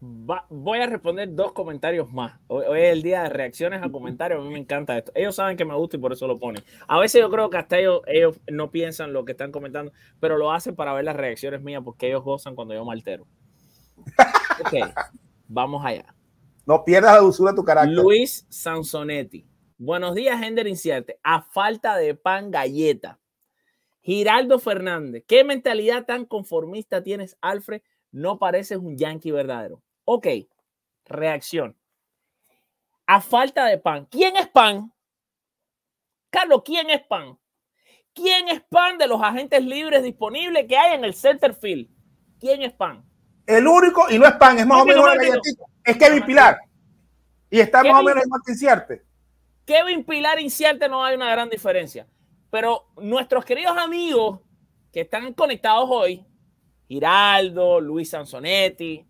voy a responder dos comentarios más. Hoy, es el día de reacciones a comentarios. A mí me encanta esto. Ellos saben que me gusta y por eso lo ponen. A veces yo creo que hasta ellos, ellos no piensan lo que están comentando, pero lo hacen para ver las reacciones mías porque ellos gozan cuando yo me altero. Ok, vamos allá. No pierdas la dulzura de tu carácter. Luis Sansonetti. Buenos días, Gender Incierte. A falta de pan, galleta. Giraldo Fernández. ¿Qué mentalidad tan conformista tienes, Alfred? no pareces un yankee verdadero. Ok, reacción. A falta de pan. ¿Quién es pan? Carlos, ¿quién es pan? ¿Quién es pan de los agentes libres disponibles que hay en el center field? ¿Quién es pan? El único, y no es pan, es más o menos una es Kevin Pilar. Y está más o menos igual Kevin Pilar Inciarte no hay una gran diferencia. Pero nuestros queridos amigos que están conectados hoy, Giraldo, Luis Sansonetti.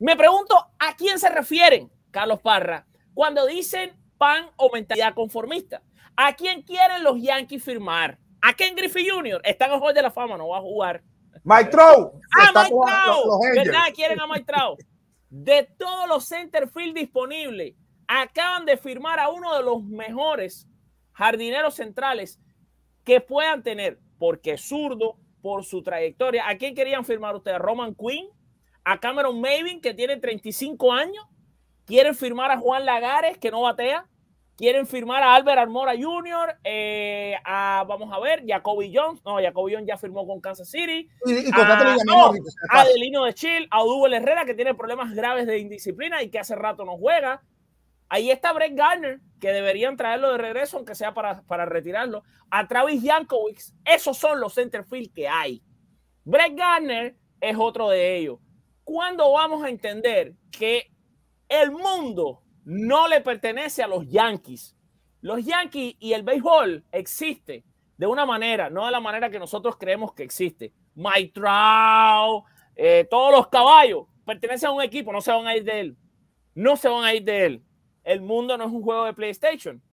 Me pregunto a quién se refieren, Carlos Parra, cuando dicen pan o mentalidad conformista. ¿A quién quieren los Yankees firmar? ¿A Ken Griffey Jr.? Está en el de la Fama, no va a jugar. Mike Trout. Ah, Mike Trout. ¿Verdad? Quieren a Mike Trout. De todos los centerfield disponibles, acaban de firmar a uno de los mejores jardineros centrales que puedan tener, porque es zurdo, por su trayectoria. ¿A quién querían firmar ustedes? ¿A Roman Quinn? ¿A Cameron Mavin que tiene 35 años? ¿Quieren firmar a Juan Lagares, que no batea? ¿Quieren firmar a Albert Armora Jr.? Eh, a, vamos a ver, Jacoby Jones. No, Jacoby Jones ya firmó con Kansas City. a, ah, Delino de Chile? a Odubel Herrera, que tiene problemas graves de indisciplina y que hace rato no juega. Ahí está Brett Garner, que deberían traerlo de regreso, aunque sea para, retirarlo. A Travis Yankovic, esos son los centerfield que hay. Brett Garner es otro de ellos. ¿Cuándo vamos a entender que el mundo no le pertenece a los Yankees? Los Yankees y el béisbol existe de una manera, no de la manera que nosotros creemos que existe. Mike Trout, eh, todos los caballos pertenecen a un equipo, no se van a ir de él. No se van a ir de él el mundo no es un juego de PlayStation.